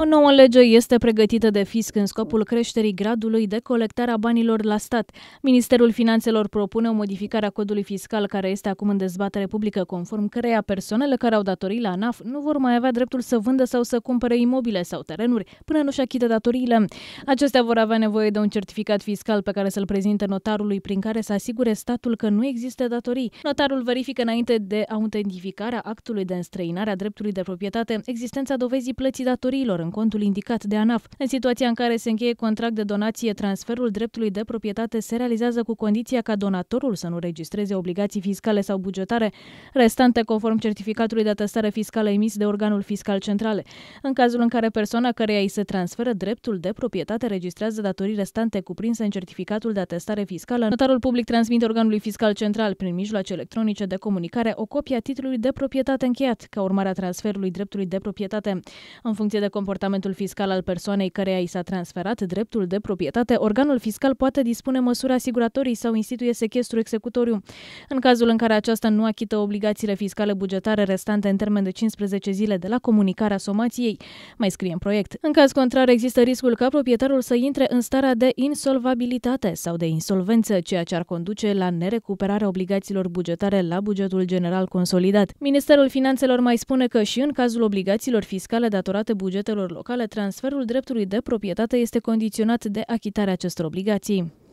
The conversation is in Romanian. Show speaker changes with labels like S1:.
S1: O nouă lege este pregătită de fisc în scopul creșterii gradului de colectare a banilor la stat. Ministerul Finanțelor propune o modificare a codului fiscal care este acum în dezbatere publică, conform căreia persoanele care au datorii la ANAF nu vor mai avea dreptul să vândă sau să cumpere imobile sau terenuri până nu-și achită datoriile. Acestea vor avea nevoie de un certificat fiscal pe care să-l prezinte notarului prin care să asigure statul că nu există datorii. Notarul verifică înainte de autentificarea actului de înstrăinare a dreptului de proprietate existența dovezii plății datoriilor în contul indicat de ANAF. În situația în care se încheie contract de donație, transferul dreptului de proprietate se realizează cu condiția ca donatorul să nu registreze obligații fiscale sau bugetare restante conform certificatului de atestare fiscală emis de organul fiscal centrale. În cazul în care persoana care îi se transferă dreptul de proprietate registrează datorii restante cuprinse în certificatul de atestare fiscală, notarul public transmite organului fiscal central prin mijloace electronice de comunicare o copie a titlului de proprietate încheiat ca urmare a transferului dreptului de proprietate. În funcție de comportament comportamentul fiscal al persoanei care i s-a transferat dreptul de proprietate, organul fiscal poate dispune măsuri asiguratorii sau instituie sechestru executoriu. În cazul în care aceasta nu achită obligațiile fiscale bugetare restante în termen de 15 zile de la comunicarea somației, mai scrie în proiect. În caz contrar, există riscul ca proprietarul să intre în starea de insolvabilitate sau de insolvență, ceea ce ar conduce la nerecuperarea obligațiilor bugetare la bugetul general consolidat. Ministerul Finanțelor mai spune că și în cazul obligațiilor fiscale datorate bugetelor autorităților locale, transferul dreptului de proprietate este condiționat de achitarea acestor obligații.